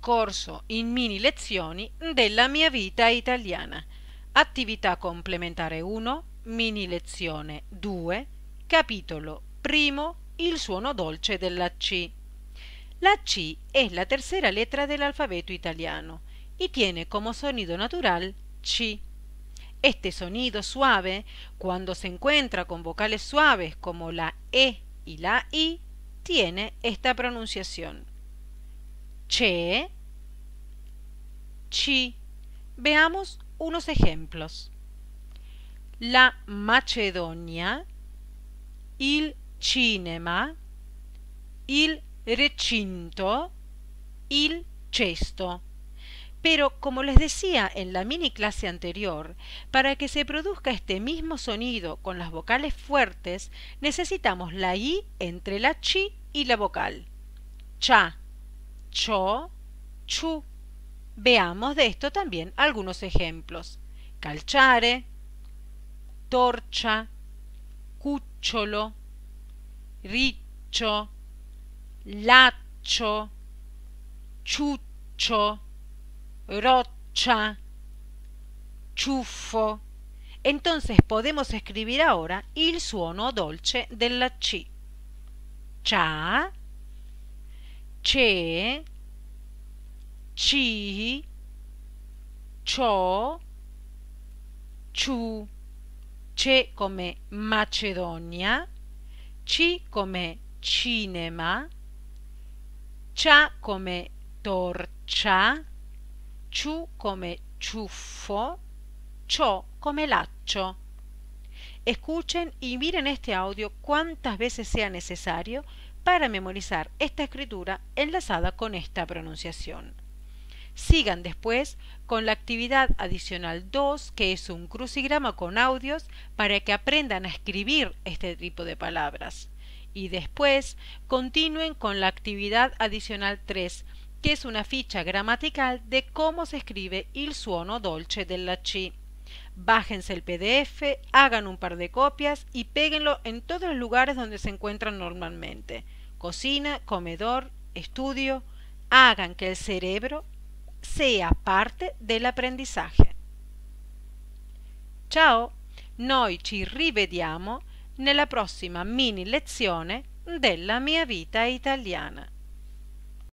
corso in mini lezioni della mia vita italiana. Attività complementare 1, mini lezione 2, capitolo 1, il suono dolce della C. La C è la terza lettera dell'alfabeto italiano e tiene come sonido natural C. Este sonido suave, quando se encuentra con vocales suaves como la E y la I, tiene esta pronunciación. che, chi. Veamos unos ejemplos. La Macedonia, il cinema, il recinto, il cesto. Pero, como les decía en la mini clase anterior, para que se produzca este mismo sonido con las vocales fuertes, necesitamos la i entre la chi y la vocal. Cha, cho, chu. Veamos de esto también algunos ejemplos. Calchare, torcha, cucholo, RICHO, LACHO, chucho, rocha, chufo. Entonces podemos escribir ahora el suono dolce della C. Cha, che, chi, CHO CHU CHE come Macedonia, CHI come cinema, CHA come TORCHA CHU come CHUFO CHO come lacho. Escuchen y miren este audio cuantas veces sea necesario para memorizar esta escritura enlazada con esta pronunciación. Sigan después con la actividad adicional 2, que es un crucigrama con audios para que aprendan a escribir este tipo de palabras. Y después continúen con la actividad adicional 3, que es una ficha gramatical de cómo se escribe el suono dolce del C. Bájense el PDF, hagan un par de copias y péguenlo en todos los lugares donde se encuentran normalmente. Cocina, comedor, estudio. Hagan que el cerebro sea parte del aprendizaje. Chao, noi ci rivediamo nella prossima mini lezione della mia vita italiana.